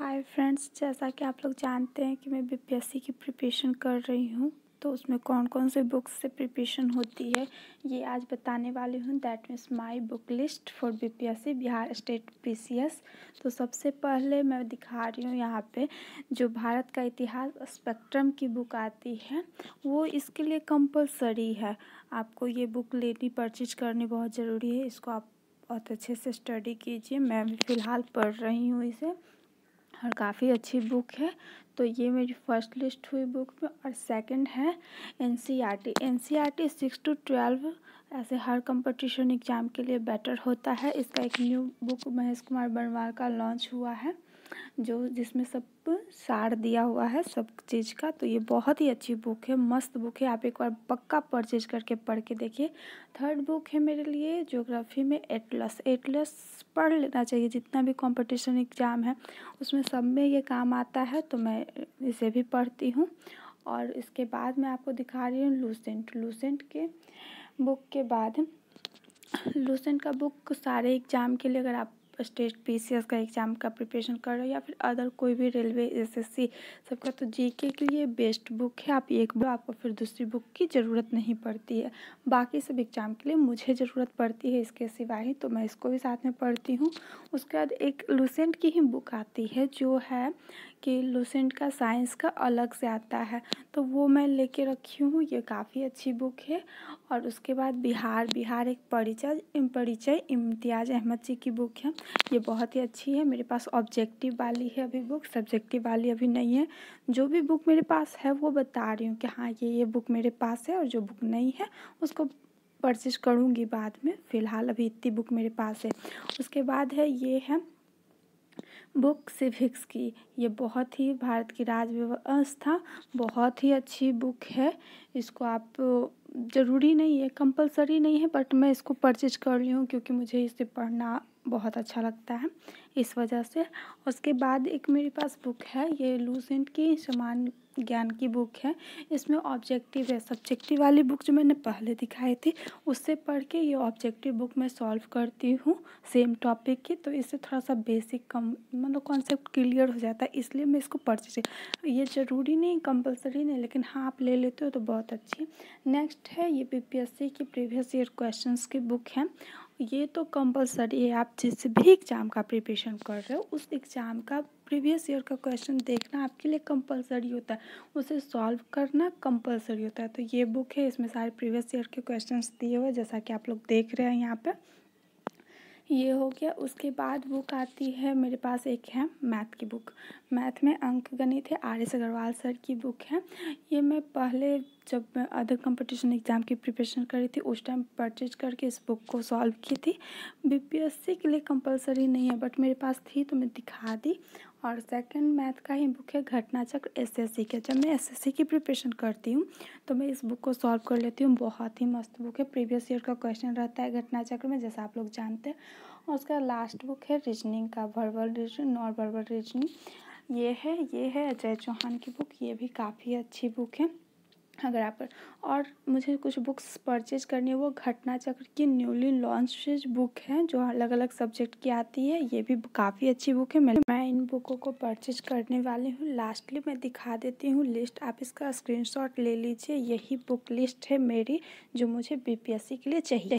hi friends जैसा कि आप लोग जानते हैं कि मैं बीपीएससी की प्रिपरेशन कर रही हूँ तो उसमें कौन कौन से बुक्स से प्रिपरेशन होती है ये आज बताने वाली हूँ that means my book list for BPSC Bihar state PCS तो सबसे पहले मैं दिखा रही हूँ यहाँ पे जो भारत का इतिहास स्पेक्ट्रम की बुक आती है वो इसके लिए कंपलसरी है आपको ये बुक लेनी परचेज करनी बहुत ज़रूरी है इसको आप बहुत अच्छे से स्टडी कीजिए मैं भी फ़िलहाल पढ़ रही हूँ इसे और काफ़ी अच्छी बुक है तो ये मेरी फर्स्ट लिस्ट हुई बुक में और सेकंड है N C R T N C R T six two twelve ऐसे हर कंपटीशन एग्ज़ाम के लिए बेटर होता है इसका एक न्यू बुक महेश कुमार बनवाल का लॉन्च हुआ है जो जिसमें सब सार दिया हुआ है सब चीज़ का तो ये बहुत ही अच्छी बुक है मस्त बुक है आप एक बार पक्का परचेज करके पढ़ के देखिए थर्ड बुक है मेरे लिए ज्योग्राफी में एटलस एटलस पढ़ लेना चाहिए जितना भी कंपटीशन एग्ज़ाम है उसमें सब में ये काम आता है तो मैं इसे भी पढ़ती हूँ और इसके बाद मैं आपको दिखा रही हूँ लूसेंट लूसेंट के बुक के बाद लूसेंट का बुक सारे एग्ज़ाम के लिए अगर आप स्टेट पी सी एस का एग्ज़ाम का प्रिपरेशन कर रहे हो या फिर अदर कोई भी रेलवे एस एस सी सबका तो जी के लिए बेस्ट बुक है आप एक बुक आपको फिर दूसरी बुक की ज़रूरत नहीं पड़ती है बाकी सब एग्ज़ाम के लिए मुझे ज़रूरत पड़ती है इसके सिवा ही तो मैं इसको भी साथ में पढ़ती हूँ उसके बाद एक लूसेंट की ही बुक आती है जो है कि लूसेंट का साइंस का अलग से आता है तो वो मैं लेके रखी हूँ ये काफ़ी अच्छी बुक है और उसके बाद बिहार बिहार एक परिचय परिचय इम्तियाज़ अहमद जी की बुक है ये बहुत ही अच्छी है मेरे पास ऑब्जेक्टिव वाली है अभी बुक सब्जेक्टिव वाली अभी नहीं है जो भी बुक मेरे पास है वो बता रही हूँ कि हाँ ये ये बुक मेरे पास है और जो बुक नहीं है उसको परचेज करूँगी बाद में फ़िलहाल अभी इतनी बुक मेरे पास है उसके बाद है ये है बुक सिविक्स की ये बहुत ही भारत की राज व्यवस्था बहुत ही अच्छी बुक है इसको आप ज़रूरी नहीं है कंपलसरी नहीं है बट मैं इसको परचेज कर ली हूँ क्योंकि मुझे इसे पढ़ना बहुत अच्छा लगता है इस वजह से उसके बाद एक मेरे पास बुक है ये लूसेंट की समान ज्ञान की बुक है इसमें ऑब्जेक्टिव है सब्जेक्टिव वाली बुक जो मैंने पहले दिखाई थी उससे पढ़ के ये ऑब्जेक्टिव बुक मैं सॉल्व करती हूँ सेम टॉपिक की तो इससे थोड़ा सा बेसिक कम मतलब कॉन्सेप्ट क्लियर हो जाता है इसलिए मैं इसको पढ़ती थी ये ज़रूरी नहीं कंपलसरी नहीं लेकिन हाँ आप ले लेते हो तो बहुत अच्छी नेक्स्ट है ये पी की प्रीवियस ईयर क्वेश्चन की बुक है ये तो कंपलसरी है आप जिस भी एग्ज़ाम का प्रिपरेशन कर रहे हो उस एग्ज़ाम का प्रीवियस ईयर का क्वेश्चन देखना आपके लिए कंपलसरी होता है उसे सॉल्व करना कंपलसरी होता है तो ये बुक है इसमें सारे प्रीवियस ईयर के क्वेश्चंस दिए हुए जैसा कि आप लोग देख रहे हैं यहाँ पे ये हो गया उसके बाद बुक आती है मेरे पास एक है मैथ की बुक मैथ में अंक गणित है आर एस अग्रवाल सर की बुक है ये मैं पहले जब मैं अदर कंपटीशन एग्ज़ाम की प्रिपरेशन कर रही थी उस टाइम परचेज करके इस बुक को सॉल्व की थी बीपीएससी के लिए कंपलसरी नहीं है बट मेरे पास थी तो मैं दिखा दी और सेकंड मैथ का ही बुक है घटना चक्र एसएससी के जब मैं एसएससी की प्रिपरेशन करती हूँ तो मैं इस बुक को सॉल्व कर लेती हूँ बहुत ही मस्त बुक है प्रीवियस ईयर का क्वेश्चन रहता है घटना चक्र में जैसा आप लोग जानते हैं और उसका लास्ट बुक है रीजनिंग का verbal reasoning non verbal reasoning ये है ये है अजय चौहान की बुक ये भी काफ़ी अच्छी बुक है अगर आप और मुझे कुछ बुक्स परचेज करनी है वो घटना चक्र की न्यूली लॉन्च बुक है जो अलग अलग सब्जेक्ट की आती है ये भी काफ़ी अच्छी बुक है मैं मैं इन बुकों को परचेज करने वाली हूँ लास्टली मैं दिखा देती हूँ लिस्ट आप इसका स्क्रीनशॉट ले लीजिए यही बुक लिस्ट है मेरी जो मुझे बीपीएससी के लिए चाहिए